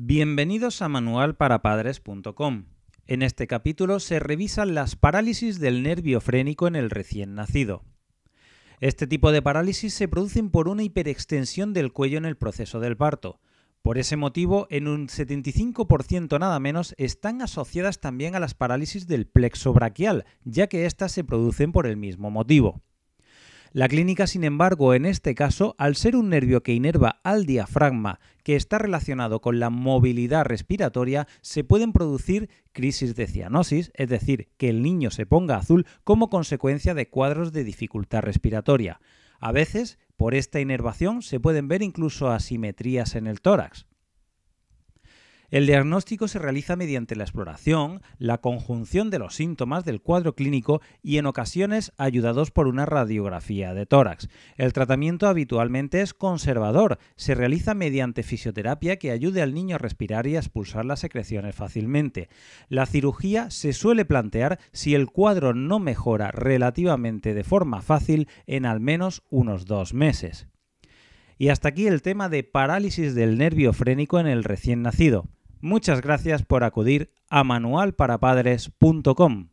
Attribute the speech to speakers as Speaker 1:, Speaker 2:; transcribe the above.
Speaker 1: Bienvenidos a manualparapadres.com. En este capítulo se revisan las parálisis del nervio frénico en el recién nacido. Este tipo de parálisis se producen por una hiperextensión del cuello en el proceso del parto. Por ese motivo, en un 75% nada menos están asociadas también a las parálisis del plexo braquial, ya que éstas se producen por el mismo motivo. La clínica, sin embargo, en este caso, al ser un nervio que inerva al diafragma, que está relacionado con la movilidad respiratoria, se pueden producir crisis de cianosis, es decir, que el niño se ponga azul como consecuencia de cuadros de dificultad respiratoria. A veces, por esta inervación se pueden ver incluso asimetrías en el tórax. El diagnóstico se realiza mediante la exploración, la conjunción de los síntomas del cuadro clínico y en ocasiones ayudados por una radiografía de tórax. El tratamiento habitualmente es conservador, se realiza mediante fisioterapia que ayude al niño a respirar y a expulsar las secreciones fácilmente. La cirugía se suele plantear si el cuadro no mejora relativamente de forma fácil en al menos unos dos meses. Y hasta aquí el tema de parálisis del nervio frénico en el recién nacido. Muchas gracias por acudir a manualparapadres.com.